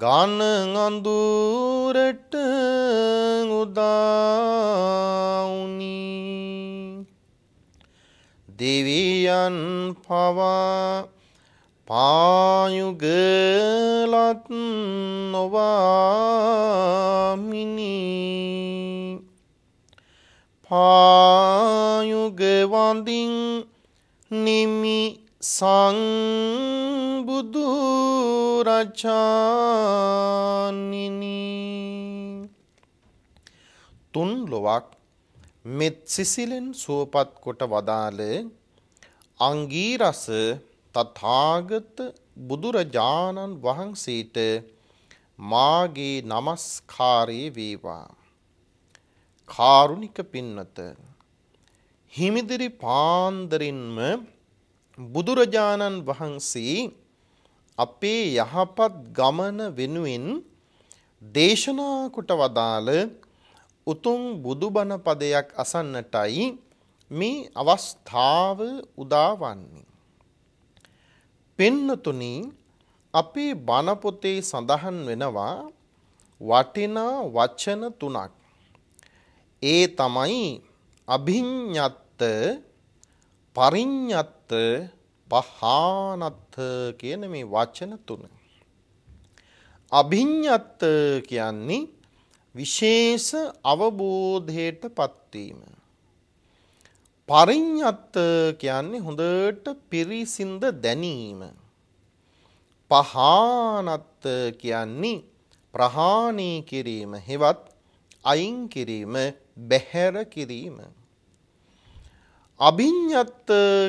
ගන අඳුරට උදාවුනි දෙවියන් පවා පායුගලත් නොවාමිනි පායුගවන්දිින් නිමි සං පඤ්ඤාචානිනී තුන් ලොවක් මෙත් සිසිලෙන් සුවපත් කොට වදාළ අංගීරස තථාගත බුදුරජාණන් වහන්සේට මාගේ নমස්කාරයේ වේවා කාරුණික පින්නත හිමිදිරි පාන්දරින්ම බුදුරජාණන් වහන්සේ අපේ යහපත් ගමන වෙනුවෙන් දේශනා කොට වදාළ උතුම් බුදුබණ පදයක් අසන්නටයි මේ අවස්ථාව උදා වන්නේ. පින්නතුනි අපේ බණ පොතේ සඳහන් වෙනවා වටිනා වචන තුනක්. ඒ තමයි අභිඤ්ඤත්ත, පරිඤ්ඤත්ත, පහානත්ථ කියන මේ වචන තුන. අභිඤ්ඤත් කියන්නේ විශේෂ අවබෝධයටපත් වීම. පරිඤ්ඤත් කියන්නේ හොඳට පිරිසිඳ දැනීම. පහානත් කියන්නේ ප්‍රහාණී කිරීම හෙවත් අයින් කිරීම බැහැර කිරීම අභිඤ්ඤත්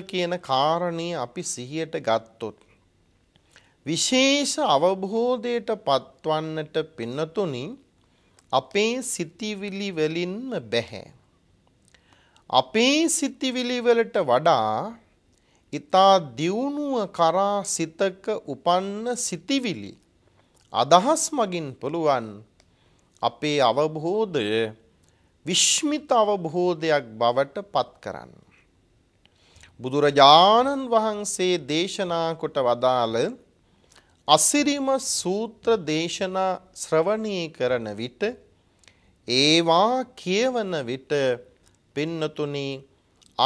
කියන කාරණේ අපි සිහියට ගත්තොත් විශේෂ අවබෝධයට පත්වන්නට පින්නතුනි අපේ සිතිවිලි වලින්ම බැහැ. අපේ සිතිවිලි වලට වඩා ඊතා දියුණුව කරා සිතක උපන්න සිතිවිලි අදහස් මගින් පුළුවන් අපේ අවබෝධය විශ්මිත අවබෝධයක් බවට පත් කරන්න. බුදුරජාණන් වහන්සේ දේශනා කොට වදාළ අසිරිම සූත්‍ර දේශනා ශ්‍රවණී කරන විට ඒවා කියවන විට පින්නතුනි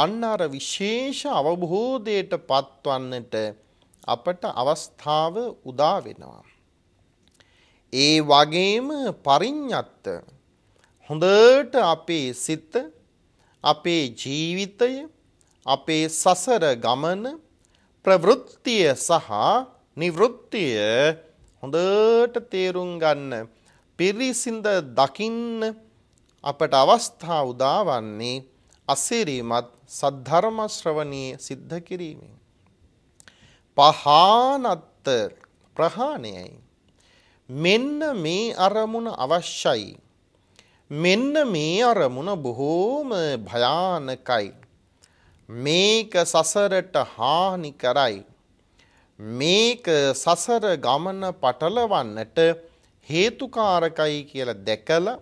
අන්න අර විශේෂ අවබෝධයට පත්වන්නට අපට අවස්ථාව උදා වෙනවා. ඒ වගේම පරිඤ්ඤත්ත හොඳට අපේ සිත අපේ ජීවිතය අපේ සසර ගමන ප්‍රවෘත්තිය සහ නිවෘත්තිය හොඳට තේරුම් ගන්න පිරිසිඳ දකින්න අපට අවස්ථා උදාවන්නේ අසිරිමත් සද්ධර්ම ශ්‍රවණී සිද්ධ කිරීමෙන් පහානත්ත ප්‍රහාණයයි මෙන්න මේ අරමුණ අවශ්‍යයි මෙන්න මේ අරමුණ බොහෝම භයානකයි මේක සසරට හානි කරයි. මේක සසර ගමන පටලවන්නට හේතුකාරකයි කියලා දැකලා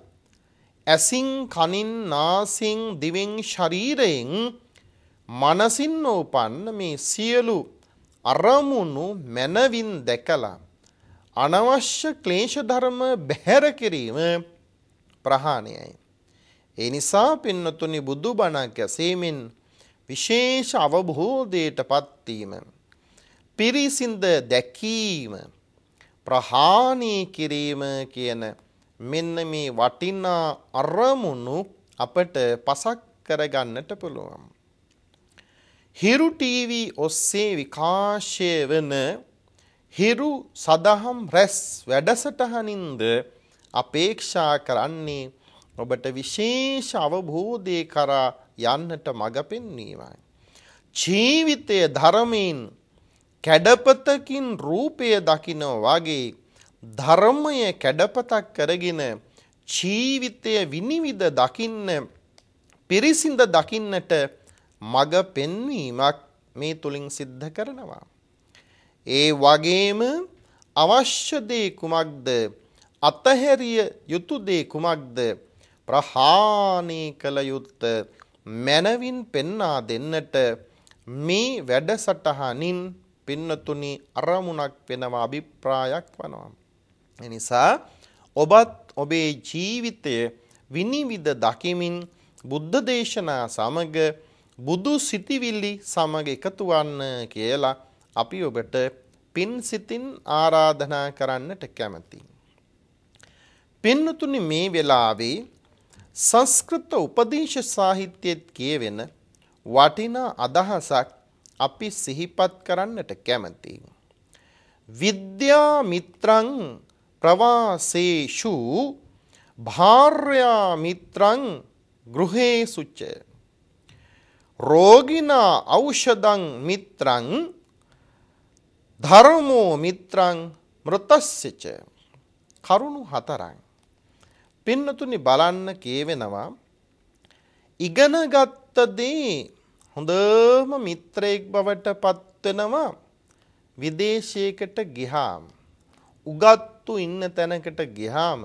ඇසින් කනින් නාසින් දිවෙන් ශරීරයෙන් මනසින් උපන්න මේ සියලු අරමුණු මනවින් දැකලා අනවශ්‍ය ක්ලේශ ධර්ම බැහැර කිරීම ප්‍රහාණයයි. ඒ නිසා පින්නතුනි බුදුබණ කැසීමෙන් විශේෂ අවබෝධයටපත් වීම පිරිසිඳ දැකීම ප්‍රහාණය කිරීම කියන මෙන්න මේ වටිනා අරමුණු අපට පසක් කරගන්නට පුළුවන්. හිරු ටීවී ඔස්සේ විකාශය වන හිරු සදහම් රැස් වැඩසටහනින්ද අපේක්ෂා කරන්නේ ඔබට විශේෂ අවබෝධය කරා යන්නට මඟ පෙන්වීමයි. ජීවිතය ධර්මයෙන් කැඩපතකින් රූපය දකිනෝ වගේ ධර්මය කැඩපතක් කරගෙන ජීවිතය විනිවිද දකින්න පිරිසිඳ දකින්නට මඟ පෙන්වීමක් මේ තුලින් සිද්ධ කරනවා. ඒ වගේම අවශ්‍ය දේ කුමක්ද අතහැරිය යුතු දේ කුමක්ද ප්‍රහාණය කළ යුත්තේ මනවින් පෙන්වා දෙන්නට මේ වැඩසටහනින් පින්නතුනි අරමුණක් වෙනවා අභිප්‍රායක් වෙනවා. ඒ නිසා ඔබත් ඔබේ ජීවිතය විනිවිද දකිමින් බුද්ධ දේශනා සමග බුදු සිතිවිලි සමග එකතු වන්න කියලා අපි ඔබට පින් සිතින් ආරාධනා කරන්නට කැමතියි. පින්නතුනි මේ වෙලාවේ සංස්කෘත උපදේශ සාහිත්‍යයේත් කියවෙන වටිනා අදහසක් අපි සිහිපත් කරන්නට කැමතියි. විද්‍යා මිත්‍රං ප්‍රවාසේෂු භාර්යා මිත්‍රං ගෘහේසුච රෝගිනා ඖෂධං මිත්‍රං ධර්මෝ මිත්‍රං මෘතස්සච කරුණු හතරයි පින්නතුනි බලන්න කියවෙනවා ඉගෙනගත්තදී හොඳම මිත්‍රයෙක් බවට පත්වෙනවා විදේශයකට ගිහාම් උගත්තු ඉන්න තැනකට ගිහාම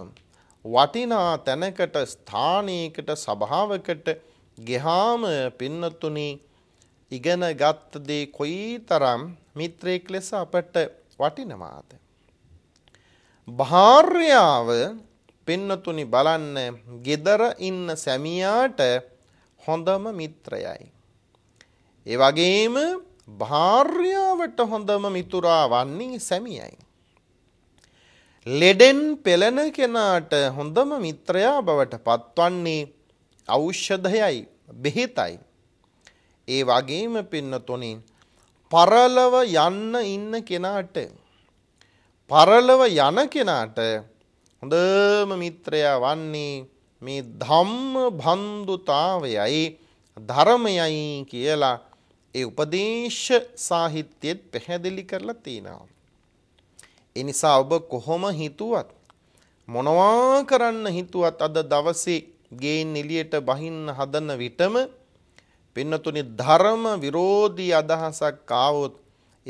වටිනා තැනකට ස්ථානයකට සභාවකට ගෙහාම පින්නතුනි ඉගෙන ගත්ත දේ කොයි තරම් මිත්‍රයෙක් ලෙස අපට වටිනවාද. භාර්යාව පින්නතුනි බලන්න gedara ඉන්න සැමියාට හොඳම මිත්‍රයයි. ඒ වගේම භාර්යාවට හොඳම මිතුරා වන්නේ සැමියයි. ලෙඩෙන් පෙළෙන කෙනාට හොඳම මිත්‍රයා බවට පත්වන්නේ ඖෂධයයි බෙහෙතයි. ඒ වගේම පින්නතුනි පරලව යන්න ඉන්න කෙනාට පරලව යන කෙනාට හොඳම මිත්‍රයා වන්නේ මේ ධම්ම බන්දුතාවයයි ධර්මයයි කියලා ඒ උපදේශ සාහිත්‍යයේත් පැහැදිලි කරලා තියෙනවා. ඒ නිසා ඔබ කොහොම හිතුවත් මොනවා කරන්න හිතුවත් අද දවසේ ගේන් එළියට බහින්න හදන විටම පින්නතුනි ධර්ම විරෝධී අදහසක් ආවොත්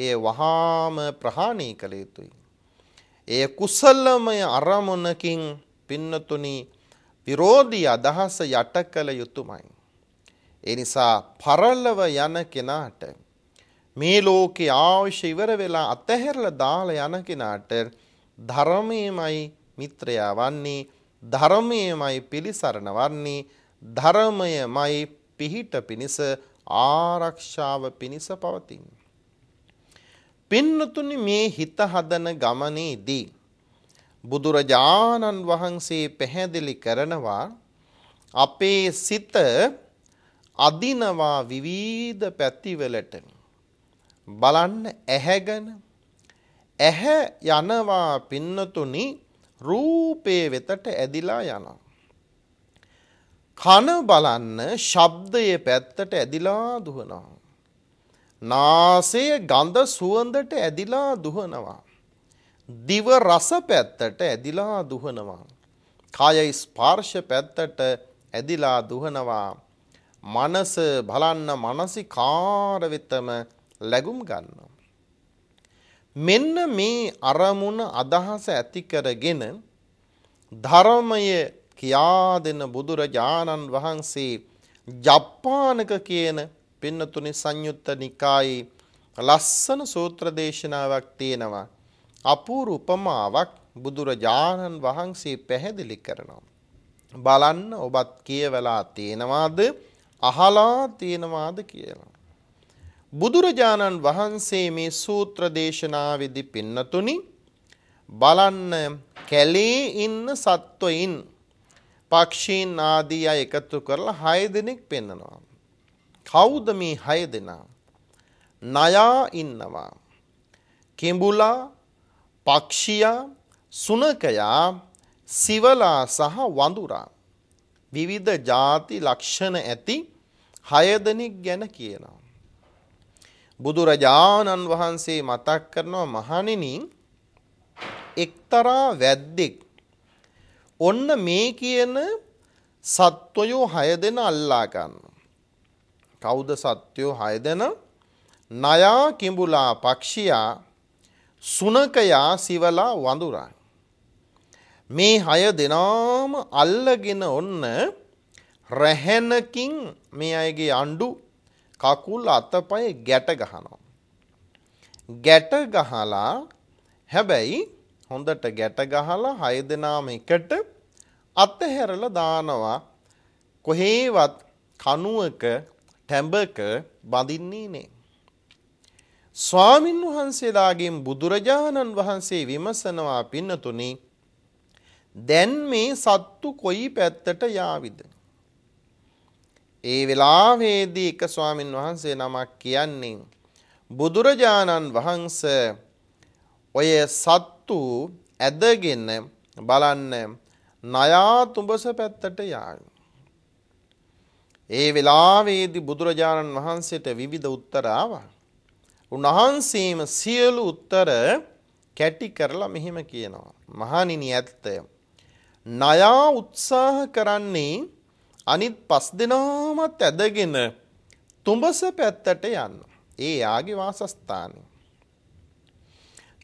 ඒ වහාම ප්‍රහාණය කළ යුතුයි. ඒ කුසලමය අරමුණකින් පින්නතුනි විරෝධී අදහස යට කළ යුතුයමයි. ඒ නිසා පරලව යන කෙනාට මේ ලෝකේ අවශ්‍ය ඉවර වෙලා අතහැරලා දාලා යන කෙනාට ධර්මයමයි මිත්‍රයා වන්නේ ධර්මයමයි පිළිසරණ වන්නේ ධර්මයමයි පිහිට පිනිස ආරක්ෂාව පිනිස පවතින්නේ පින්නතුනි මේ හිත හදන ගමනේදී බුදුරජාණන් වහන්සේ පැහැදිලි කරනවා අපේ සිත අදිනවා විවිධ පැතිවලට බලන්න ඇහැගෙන ඇහැ යනවා පින්නතුනි රූපේ වෙතට ඇදිලා යනවා කන බලන්න ශබ්දයේ පැත්තට ඇදිලා දුවනවා නාසය ගඳ සුවඳට ඇදිලා දුහනවා. දිව රස පැත්තට ඇදිලා දුහනවා. කාය ස්පර්ශ පැත්තට ඇදිලා දුහනවා. මනස බලන්න මානසිකාර වෙතම läගුම් ගන්නවා. මෙන්න මේ අරමුණ අදහස ඇති කරගෙන ධර්මය කියා දෙන බුදුරජාණන් වහන්සේ ජප්පානක කියන පින්නතුනි සංයුත්ත නිකායේ ලස්සන සූත්‍ර දේශනාවක් තියෙනවා. අපූර්ව උපමාවක් බුදුරජාණන් වහන්සේ පැහැදිලි කරනවා. බලන්න ඔබත් කියවලා තියෙනවාද අහලා තියෙනවාද කියලා. බුදුරජාණන් වහන්සේ මේ සූත්‍ර දේශනාවේදී පින්නතුනි බලන්න කැලේ ඉන්න සත්වයින් පක්ෂීන් ආදී අය එකතු කරලා 6 දිනක් පෙන්නනවා. කවුද මේ හය දෙනා? නයා ඉන්නවා. කිඹුලා, පක්ෂියා, සුනකයා, සිවලා සහ වඳුරා. විවිධ ಜಾති ලක්ෂණ ඇති හය දෙනෙක් ගැන කියනවා. බුදුරජාණන් වහන්සේ මතක් කරනවා මහණෙනි එක්තරා වැද්දෙක් ඔන්න මේ කියන සත්වයෝ හය දෙන අල්ලා ගන්න. කවුද සත්‍යෝ හය දෙන නයා කිඹුලා පක්ෂියා සුනකයා සිවලා වඳුරා මේ හය දෙනාම අල්ලගෙන ඔන්න රැහැනකින් මේ අයගේ අඬු කකුල් අතපය ගැට ගහනවා ගැට ගහලා හැබැයි හොඳට ගැට ගහලා හය දෙනාම එකට අතහැරලා දානවා කොහේවත් කණුවක ටැඹක බඳින්නේ නේ. ස්වාමින් වහන්සේලාගෙන් බුදුරජාණන් වහන්සේ විමසනවා පින්නතුනි දැන් මේ සත්තු කොයි පැත්තට යාවිද? ඒ වෙලාවේදී එක ස්වාමින් වහන්සේ නමක් කියන්නේ බුදුරජාණන් වහන්සේ ඔය සත්තු ඇදගෙන බලන්න නයා තුඹස පැත්තට යාවි. ඒ වෙලාවේදී බුදුරජාණන් වහන්සේට විවිධ උත්තර ආවා. උන්වහන්සේම සියලු උත්තර කැටි කරලා මෙහෙම කියනවා. මහණෙනි ඇත්තය. නයා උත්සාහ කරන්නේ අනිත් පස් දෙනාමත් ඇදගෙන තුඹස පැත්තට යන්න. ඒ යාගේ වාසස්ථානය.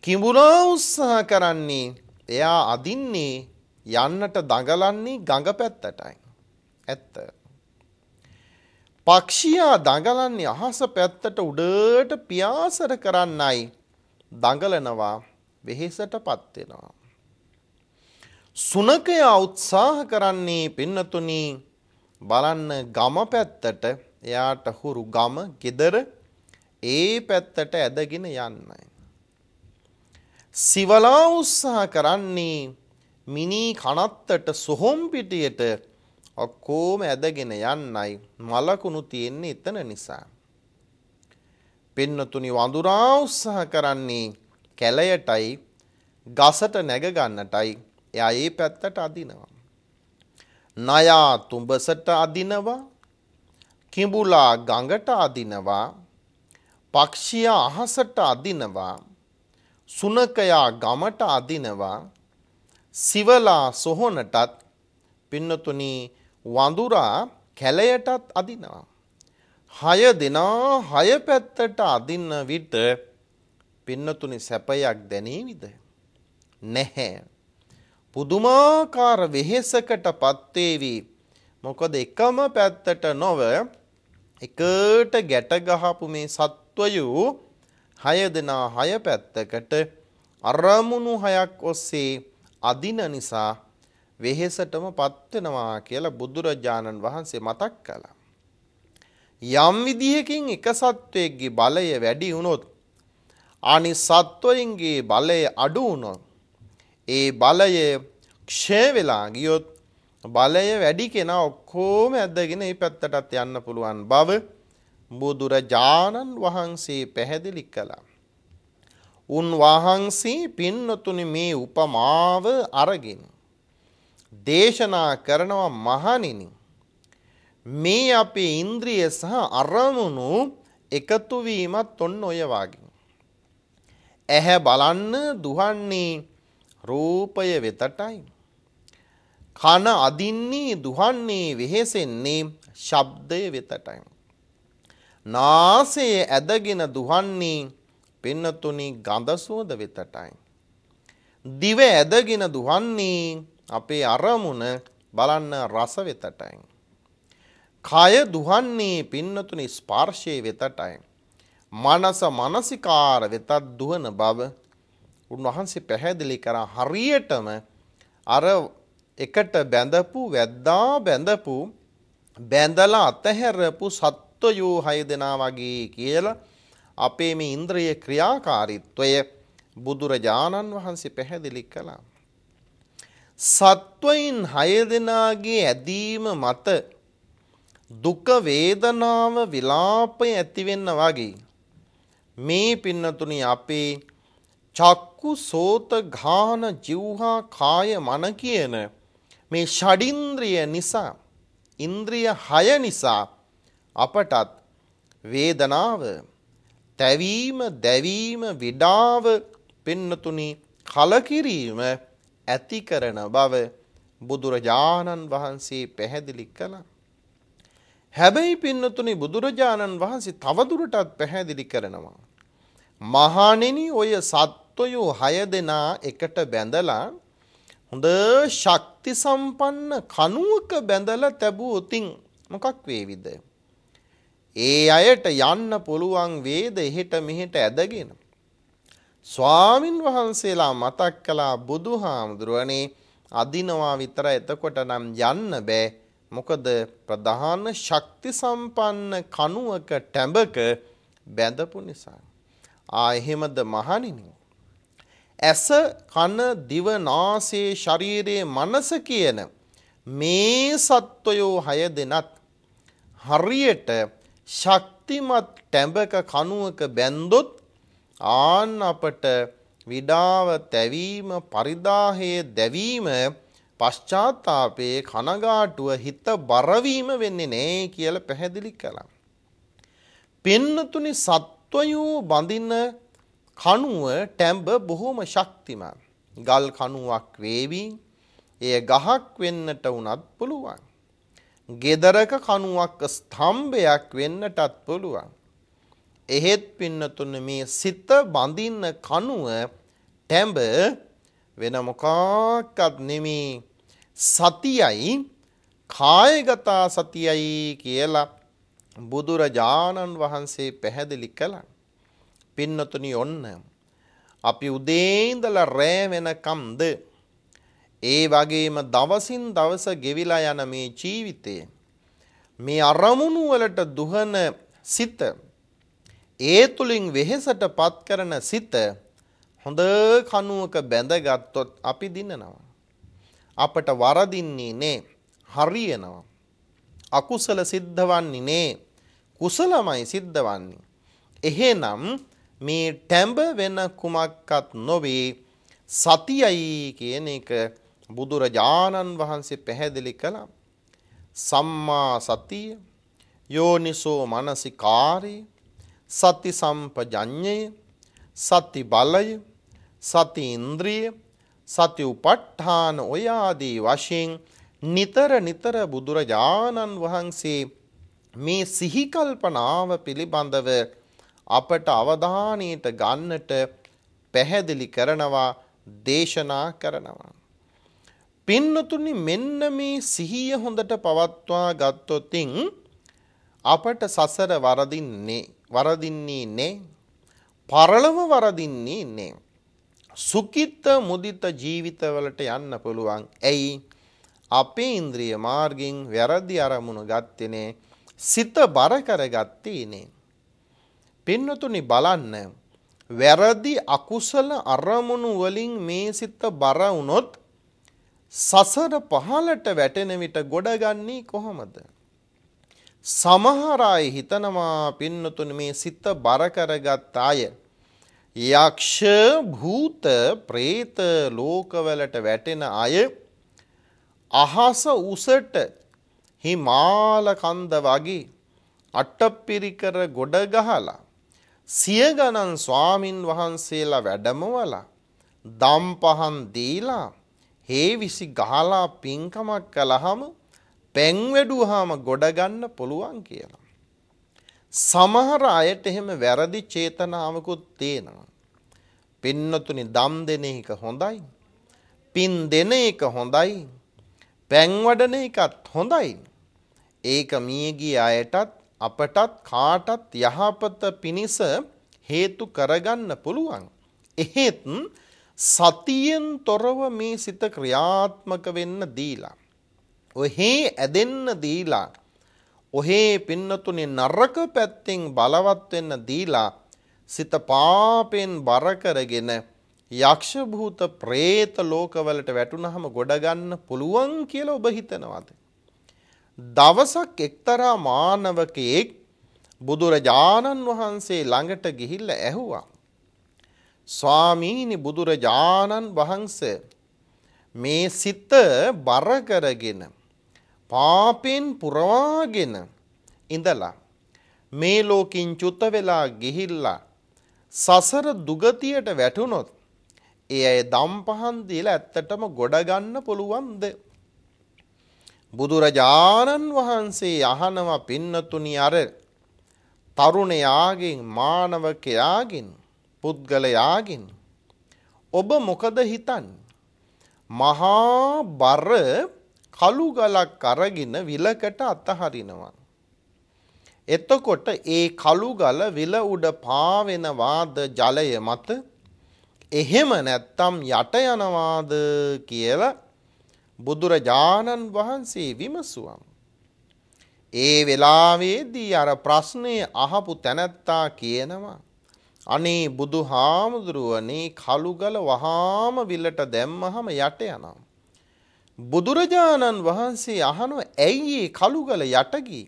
කිඹුලා උත්සාහ කරන්නේ එයා අදින්නේ යන්නට දඟලන්නේ ගඟ පැත්තටයි. ඇත්ත. පක්ෂියා දඟලන්නේ අහස පැත්තට උඩට පියාසර කරන්නයි දඟලනවා වෙහෙසටපත් වෙනවා. සුනකයා උත්සාහ කරන්නේ පින්නතුනි බලන්න ගම පැත්තට එයාට හුරු ගම gedara ඒ පැත්තට ඇදගෙන යන්නයි. සිවලා උත්සාහ කරන්නේ මිනි කනත්තට සොහොම් පිටියට ඔක්කොම ඇදගෙන යන්නයි මලකුණු තියෙන්නේ එතන නිසා. පින්නතුනි වඳුරා උත්සාහ කරන්නේ කැලයටයි ගසට නැග ගන්නටයි එයා ඒ පැත්තට අදිනවා. නයා තුඹසට අදිනවා කිඹුලා ගඟට අදිනවා පක්ෂියා අහසට අදිනවා සුනකයා ගමට අදිනවා සිවලා සොහොනටත් පින්නතුනි වඳුරා කැලයටත් අදිනවා. හය දෙනා හය පැත්තට අදින්න විට පින්නතුනි සැපයක් දැනේවිද? නැහැ. පුදුමාකාර වෙහෙසකට පත්වේවි. මොකද එකම පැත්තට නොව එකට ගැට ගහපු මේ සත්වයෝ හය දෙනා හය පැත්තකට අරමුණු හයක් ඔස්සේ අදින නිසා වෙහෙසටම පත් වෙනවා කියලා බුදුරජාණන් වහන්සේ මතක් කළා. යම් විදිහකින් එක සත්වයේ බලය වැඩි වුණොත් අනිත් සත්වයන්ගේ බලය අඩු වුණොත් ඒ බලය ක්ෂය වෙලා ගියොත් බලය වැඩි කෙනා ඔක්කොම ඇදගෙන මේ පැත්තටත් යන්න පුළුවන් බව බුදුරජාණන් වහන්සේ පැහැදිලි කළා. උන් වහන්සේ පින්නතුනි මේ උපමාව අරගෙන දේශනා කරනවා මහණෙනි මේ අපේ ඉන්ද්‍රිය සහ අරමුණු එකතු වීමත් ඔන්න ඔය වාගේ. ඇහැ බලන්න දුහන්නේ රූපය වෙතටයි. කන අදින්නේ දුහන්නේ වෙහෙසෙන්නේ ශබ්දය වෙතටයි. නාසය ඇදගෙන දුහන්නේ පින්නතුනි ගඳ සුවඳ වෙතටයි. දිව ඇදගෙන දුහන්නේ අපේ අරමුණ බලන්න රස වෙතටයි. කය දුහන්නේ පින්නතුනි ස්පර්ශයේ වෙතටයි. මනස මානසිකාර වෙතත් දුහන බව උන්වහන්සේ පැහැදිලි කරා හරියටම අර එකට බැඳපු වැද්දා බැඳපු බැඳලා අතහැරපු සත්වයෝ හය දෙනා වගේ කියලා අපේ මේ ඉන්ද්‍රිය ක්‍රියාකාරීත්වය බුදුරජාණන් වහන්සේ පැහැදිලි කළා. සත්වයින් 6 දෙනාගේ ඇදීම මත දුක වේදනාව විලාපය ඇති වෙන්න වගේ මේ පින්නතුනි අපේ චක්කු සෝත ඝාන જીවහා කාය මන කියන මේ ෂඩින්ද්‍රිය නිසා ඉන්ද්‍රිය 6 නිසා අපටත් වේදනාව තැවීම දැවීම විඩාව පින්නතුනි කලකිරීම ඇති කරන බව බුදුරජාණන් වහන්සේ පැහැදිලි කළා. හැබැයි පින්නතුනි බුදුරජාණන් වහන්සේ තවදුරටත් පැහැදිලි කරනවා. මහණෙනි ඔය සත්වයෝ 6 දෙනා එකට බැඳලා හොඳ ශක්ති සම්පන්න කණුවක බැඳලා තැබුවොතින් මොකක් වේවිද? ඒ අයට යන්න පුළුවන් වේද එහෙට මෙහෙට ඇදගෙන. ස්වාමින් වහන්සේලා මතක් කළා බුදුහාමුදුරනේ අදිනවා විතර එතකොට නම් යන්න බෑ මොකද ප්‍රධාන ශක්ති සම්පන්න කණුවක ටැඹක බැඳපු නිසා ආ එහෙමද මහණෙනි ඇස කන දිව නාසය ශරීරයේ මනස කියන මේ සත්වයෝ හය දෙනත් හරියට ශක්තිමත් ටැඹක කණුවක බැන්දොත් ආන් අපට විඩාව තැවීම පරිදාහයේ දැවීම පශ්චාත්තාපයේ කනගාටුව හිත බරවීම වෙන්නේ නෑ කියල පැහැදිලි කළා. පෙන්නතුනි සත්වයූ බඳින්න කණුව ටැම්බ බොහොම ශක්තිමන්. ගල් කණුවක් වේවී එය ගහක් වෙන්නට වනත් පුළුවන්. ගෙදරක කණුවක් ස්තම්භයක් වෙන්නටත් පුළුවන්. එහෙත් පින්නතුන්න මේ සිත බඳින්න කනුව ටැඹ වෙන මොකාක්වත් නෙමේ සතියයි කායගතා සතියයි කියලා බුදුරජාණන් වහන්සේ පැහැදිලි කළා. පින්නතුනි ඔන්න අපි උදේ ඉඳලා රෑ වෙනකම්ද ඒ වගේම දවසින් දවස ගෙවිලා යන මේ ජීවිතේ මේ අරමුණු වලට දුහන සිත ඒ තුලින් වෙහෙසට පත් කරන සිත හොඳ කණුවක බැඳගත්තොත් අපි දිනනවා. අපට වරදින්නේ නේ හරියනවා. අකුසල සිද්ධවන්නේ නේ කුසලමයි සිද්ධවන්නේ. එහෙනම් මේ ටැඹ වෙන කුමක්වත් නොවේ සතියයි කියන එක බුදුරජාණන් වහන්සේ පැහැදිලි කළා. සම්මා සතිය යෝනිසෝ මනසිකාරී සති සම්පජඤ්ඤය සති බලය සති ඉන්ද්‍රිය සති උපට්ඨාන ඔය ආදී වශයෙන් නිතර නිතර බුදුරජාණන් වහන්සේ මේ සිහි කල්පනාව පිළිබඳව අපට අවධානයට ගන්නට පැහැදිලි කරනවා දේශනා කරනවා පින්නතුනි මෙන්න මේ සිහිය හොඳට පවත්වා ගත්තොතින් අපට සසර වරදින්නේ වරදින්නේ නැහැ. පරලව වරදින්නේ නැහැ. සුකිත මුදිත ජීවිතවලට යන්න පුළුවන්. ඇයි? අපේ ඉන්ද්‍රිය මාර්ගෙන් වැරදි අරමුණු ගත්තේ සිත බර කරගත්තේ නේ. පින්නතුනි බලන්න වැරදි අකුසල අරමුණු වලින් මේ සිත බර වුණොත් සසර පහලට වැටෙන විට ගොඩගන්නේ කොහොමද? සමහර අය හිතනවා පින්නතුනි මේ සිත බර කරගත් අය යක්ෂ භූත പ്രേත ලෝකවලට වැටෙන අය අහස උසට හිමාල කන්ද වගේ අට්ටපිරිකර ගොඩ ගහලා සිය ගණන් ස්වාමින් වහන්සේලා වැඩමවලා දම්පහන් දීලා හේවිසි ගහලා පින්කමක් කළාම පැන් වැඩුවාම ගොඩ ගන්න පුළුවන් කියලා. සමහර අයට එහෙම වැරදි චේතනාවකුත් තියෙනවා. පින්නතුනි දම් දෙන එක හොඳයි. පින් දෙන එක හොඳයි. පැන් වඩන එකත් හොඳයි. ඒක මියගිය අයටත් අපටත් කාටත් යහපත පිණිස හේතු කරගන්න පුළුවන්. එහෙත් සතියෙන් තොරව මේ සිත ක්‍රියාත්මක වෙන්න දීලා ඔහේ ඇදෙන්න දීලා ඔහේ පින්නතුනේ නරක පැත්තෙන් බලවත් වෙන්න දීලා සිත පාපෙන් බර කරගෙන යක්ෂ භූත പ്രേත ලෝකවලට වැටුනහම ගොඩ ගන්න පුළුවන් කියලා ඔබ හිතනවාද දවසක් එක්තරා මානවකෙක් බුදුරජාණන් වහන්සේ ළඟට ගිහිල්ලා ඇහුවා ස්වාමීනි බුදුරජාණන් වහන්සේ මේ සිත බර කරගෙන පාපෙන් පුරවාගෙන ඉඳලා මේ ලෝකින් චුත වෙලා ගිහිල්ලා සසර දුගතියට වැටුනොත් ඒ අය දම්පහන් දීලා ඇත්තටම ගොඩ ගන්න පුළුවන්ද බුදුරජාණන් වහන්සේ අහනවා පින්නතුනි අර තරුණයාගෙන් මානවකයාගෙන් පුද්ගලයාගෙන් ඔබ මොකද හිතන්නේ මහා බර කළු ගලක් අරගෙන විලකට අතහරිනවා. එතකොට ඒ කළු ගල විල උඩ පාවෙන වාද ජලය මත එහෙම නැත්තම් යට යනවාද කියලා බුදුරජාණන් වහන්සේ විමසුවම්. ඒ වෙලාවේදී අර ප්‍රශ්නය අහපු තැනැත්තා කියනවා. අනේ බුදු හාමුදුරුවනේ කළුගල වහාම විලට දැම්මහම යට යනම්. බුදුරජාණන් වහන්සේ අහනෝ ඇයි ඒ කළුගල යටගී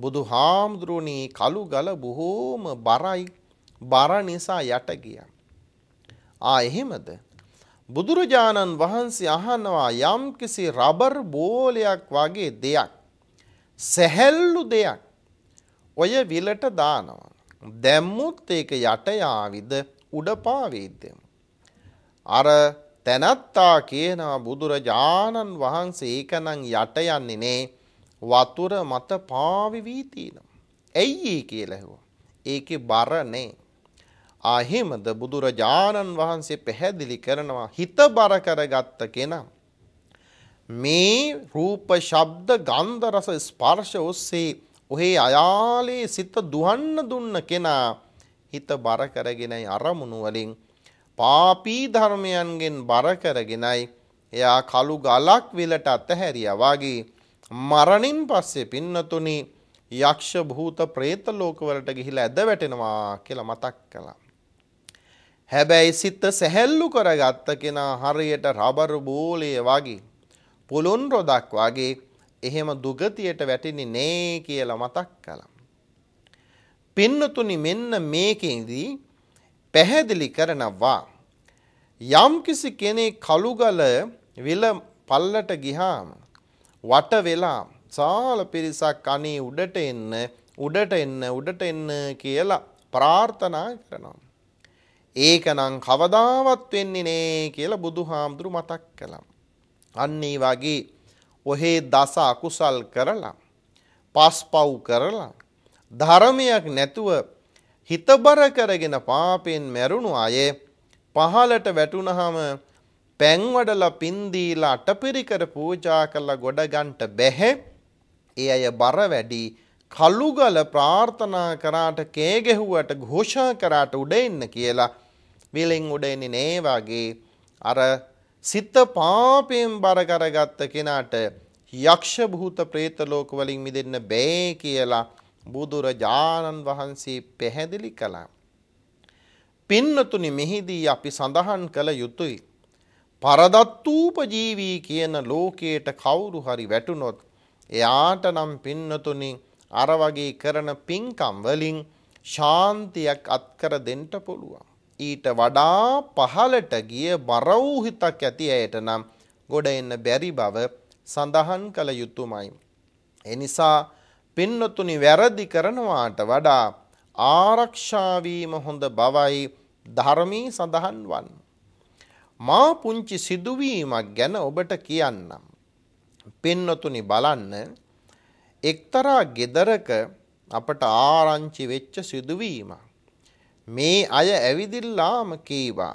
බුදු හාමුදුරුවනේ කළුගල බොහෝම බරයි බර නිසා යට ගියා ආ එහෙමද බුදුරජාණන් වහන්සේ අහනවා යම්කිසි රබර් බෝලයක් වගේ දෙයක් සැහැල්ලු දෙයක් ඔය විලට දානවා දැම්මුත් ඒක යට යාවිද උඩ පාවේද අර තැනත්තා කියනවා බුදුරජාණන් වහන්සේ ඒකනම් යට යන්නේ නේ වතුර මත පාවි වී තිනවා. ඇයි කියලා හෙවුවා. ඒකේ බර නේ. ආහිමද බුදුරජාණන් වහන්සේ පැහැදිලි කරනවා හිත බර කරගත්ත කෙනා මේ රූප ශබ්ද ගන්ධ රස ස්පර්ශ ඔස්සේ ඔහේ අයාලේ සිත දුහන්න දුන්න කෙනා හිත බර කරගෙනයි අරමුණු වලින් පාපී ධර්මයන්ගෙන් බර කරගෙනයි එයා කළු ගලක් විලට අතහැරියා වගේ මරණින් පස්සේ පින්නතුනි යක්ෂ භූත പ്രേත ලෝකවලට ගිහිලා ඇද වැටෙනවා කියලා මතක් කළා. හැබැයි සිත සැහැල්ලු කරගත්ත කෙනා හරියට රබර් බෝලය වගේ පුළුන් රොදක් වගේ එහෙම දුගතියට වැටෙන්නේ නේ කියලා මතක් කළා. පින්නතුනි මෙන්න මේකෙදී පැහැදිලි කරනවා. යම්කිසි කෙනෙක් කළුගල විල පල්ලට ගිහාම වට වෙලා සාල පිරිසක් අනේ උඩට එන්න උඩට එන්න උඩට එන්න කියලා ප්‍රාර්ථනා කරනවා. ඒකනම් කවදාවත් වෙන්නේ නේ කියලා බුදුහාමුදුරු මතක් කළා. අන්න ඒ වගේ ඔහේ දස අකුසල් කරලා පස්පව් කරලා ධර්මයක් නැතුව හිතබර කරගෙන පාපෙන් මැරුණු අය පහලට වැටුණහම පැන්වඩලා පින්දීලා අටපිරිකර පූජා කරලා ගොඩගන්ට බැහැ. ඒ අය බර වැඩි කළුගල ප්‍රාර්ථනා කරාට කේගෙහුවට ഘോഷා කරාට උඩ එන්න කියලා විලෙන් උඩ එන්නේ නේ වගේ අර සිත පාපයෙන් බර කරගත්ත කෙනාට යක්ෂ භූත പ്രേත ලෝක වලින් මිදෙන්න බෑ කියලා බුදුරජාණන් වහන්සේ පැහැදිලි කළා. පින්නතුනි මෙහිදී අපි සඳහන් කළ යුතුයි. පරදත්තූපජීවී කියන ලෝකයට කවුරු හරි වැටුනොත් එයාට නම් පින්නතුනි අර වගේ කරන පින්කම් වලින් ශාන්තියක් අත්කර දෙන්න පුළුවන්. ඊට වඩා පහලට ගිය බර වූ හිතක් ඇති අයට නම් ගොඩ එන්න බැරි බව සඳහන් කළ යුතුයමයි. එනිසා පින්නතුනි වැරදි කරනවාට වඩා ආරක්ෂා වීම හොඳ බවයි ධර්මී සඳහන් වන්. මා පුංචි සිදුවීමක් ගැන ඔබට කියන්නම්. පින්නතුනි බලන්න එක්තරා ගෙදරක අපට ආරංචි වෙච්ච සිදුවීම. මේ අය ඇවිදිල්ලාම කීවා.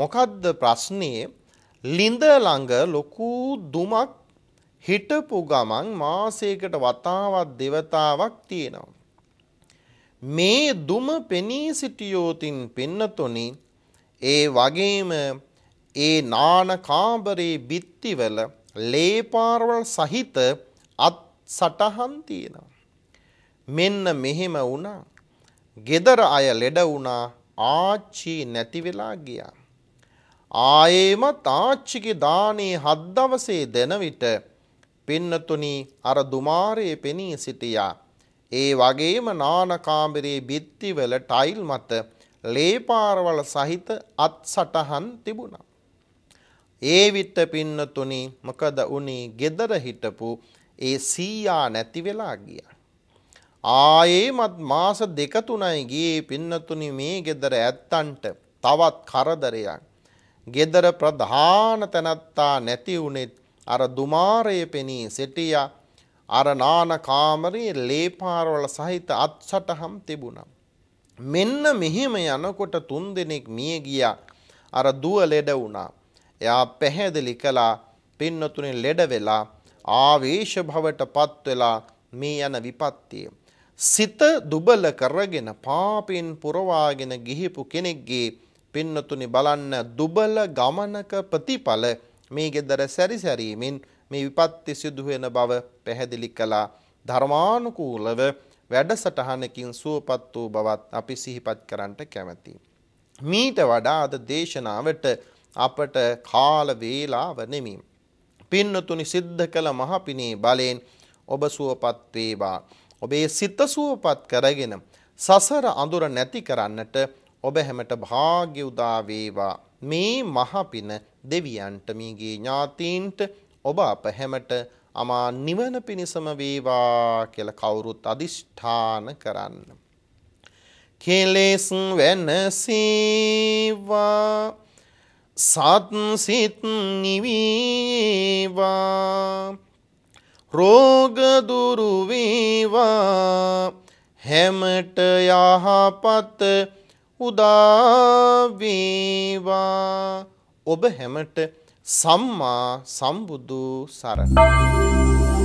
මොකද්ද ප්‍රශ්නේ ලිඳ ළඟ ලොකු දුමක් හිටපු ගමන් මාසයකට වතාවක් දෙවතාවක් තියෙනවා. මේ දුම පෙනී සිටියෝතින් පින්නතුනි ඒ වගේම ඒ නානකාබරේ බිත්තිවල ලේපාරවල් සහිත අත් සටහන් තියෙනවා. මෙන්න මෙහෙම වුණා. ගෙදර අය ලෙඩ වුණා ආච්චි නැති වෙලා ගියා. ආයේමත් ආච්චිගේ දානේ හත් දවසේ දෙන විට පින්නතුනි අර දුමාරයේ පෙනී සිටියා. ඒ වගේම නානකාමරේ බිත්තිවල ටයිල් මත ලේපාරවල සහිත අත් සටහන් තිබුණා. ඒ විට පින්නතුනි මොකද උනේ gedara හිටපු ඒ සීයා නැති වෙලා ගියා. ආයේමත් මාස දෙක තුනයි ගියේ පින්නතුනි මේ gedara ඇත්තන්ට තවත් කරදරයක්. gedara ප්‍රධාන තනත්තා නැති උනේත් අර දුමාරයේ පෙනී සිටියා අර නාන කාමරයේ ලේපාරවල සහිත අත්සටහම් තිබුණා. මෙන්න මෙහෙම යනකොට තුන් දෙනෙක් මිය ගියා. අර දුව ලෙඩ වුණා. එයා පැහැදිලි කළා පින්නතුනේ ලෙඩ වෙලා ආවේශ භවටපත් වෙලා මේ යන විපත්තිය. සිත දුබල කරගෙන පාපෙන් පුරවාගෙන ගිහිපු කෙනෙක්ගේ පින්නතුනි බලන්න දුබල ගමනක ප්‍රතිඵල මේ gedara සැරිසැරීමෙන් මේ විපත්ති සිදු වෙන බව පැහැදිලි කළා. ධර්මානුකූලව වැඩසටහනකින් සුවපත් වූ බවත් අපි සිහිපත් කරන්නට කැමැතියි. මීට වඩා අද දේශනාවට අපට කාල වේලාව නෙමි. පින්නතුනි සිද්ධ කළ මහපිනේ බලෙන් ඔබ සුවපත් වේවා. ඔබේ සිත සුවපත් කරගෙන සසර අඳුර නැති කරන්නට ඔබ හැමට වාග්ය උදා වේවා මේ මහ පින දෙවියන්ට මීගේ ඥාතීන්ට ඔබ අප හැමට අමා නිවන පිණසම වේවා කියලා කවුරුත් අදිෂ්ඨාන කරන්න. කෙලෙස් වෙනසීවා සත් සිත් නිවීවා රෝග දුරු වේවා හැමට යහපත් උදාවේවා ඔබ හැමට සම්මා සම්බුදු සරණයි